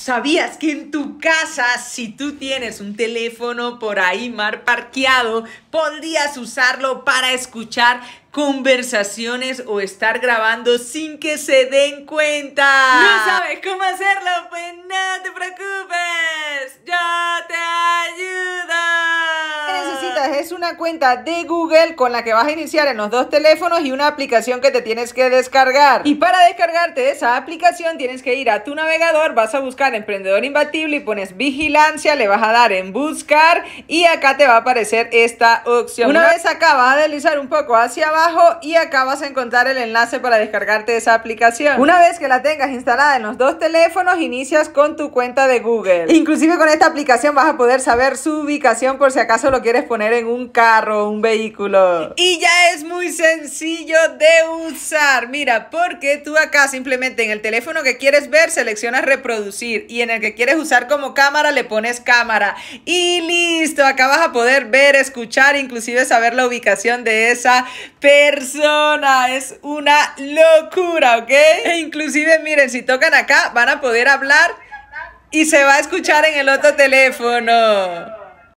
¿Sabías que en tu casa, si tú tienes un teléfono por ahí mar parqueado, podrías usarlo para escuchar conversaciones o estar grabando sin que se den cuenta? ¿No sabes cómo hacerlo? Pues nada te preocupes es una cuenta de Google con la que vas a iniciar en los dos teléfonos y una aplicación que te tienes que descargar. Y para descargarte de esa aplicación tienes que ir a tu navegador, vas a buscar Emprendedor Imbatible y pones Vigilancia, le vas a dar en Buscar y acá te va a aparecer esta opción. Una vez acá vas a deslizar un poco hacia abajo y acá vas a encontrar el enlace para descargarte esa aplicación. Una vez que la tengas instalada en los dos teléfonos, inicias con tu cuenta de Google. Inclusive con esta aplicación vas a poder saber su ubicación por si acaso lo quieres poner en un carro, un vehículo. Y ya es muy sencillo de usar. Mira, porque tú acá simplemente en el teléfono que quieres ver seleccionas reproducir y en el que quieres usar como cámara le pones cámara. Y listo, acá vas a poder ver, escuchar, inclusive saber la ubicación de esa persona. Es una locura, ¿ok? E inclusive, miren, si tocan acá van a poder hablar y se va a escuchar en el otro teléfono.